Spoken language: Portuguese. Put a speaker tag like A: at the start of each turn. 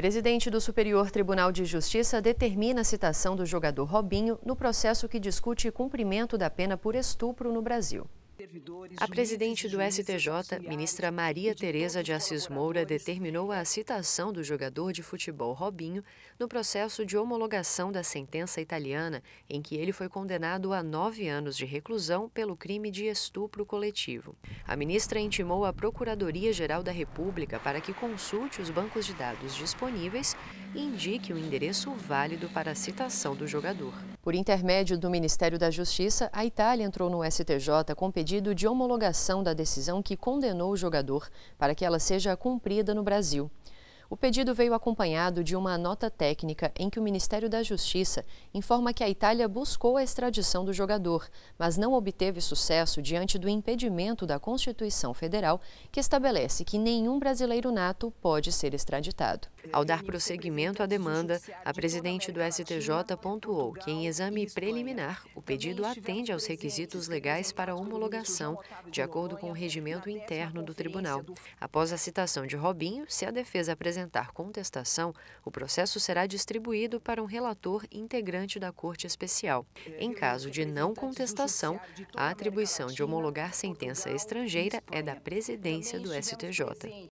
A: Presidente do Superior Tribunal de Justiça determina a citação do jogador Robinho no processo que discute cumprimento da pena por estupro no Brasil. A presidente do STJ, ministra Maria Tereza de Assis Moura, determinou a citação do jogador de futebol Robinho no processo de homologação da sentença italiana, em que ele foi condenado a nove anos de reclusão pelo crime de estupro coletivo. A ministra intimou a Procuradoria-Geral da República para que consulte os bancos de dados disponíveis e indique o endereço válido para a citação do jogador. Por intermédio do Ministério da Justiça, a Itália entrou no STJ com pedido pedido de homologação da decisão que condenou o jogador para que ela seja cumprida no Brasil. O pedido veio acompanhado de uma nota técnica em que o Ministério da Justiça informa que a Itália buscou a extradição do jogador, mas não obteve sucesso diante do impedimento da Constituição Federal, que estabelece que nenhum brasileiro nato pode ser extraditado. Ao dar prosseguimento à demanda, a presidente do STJ pontuou que, em exame preliminar, o pedido atende aos requisitos legais para homologação, de acordo com o regimento interno do tribunal. Após a citação de Robinho, se a defesa apresentar contestação, o processo será distribuído para um relator integrante da Corte Especial. Em caso de não contestação, a atribuição de homologar sentença estrangeira é da presidência do STJ.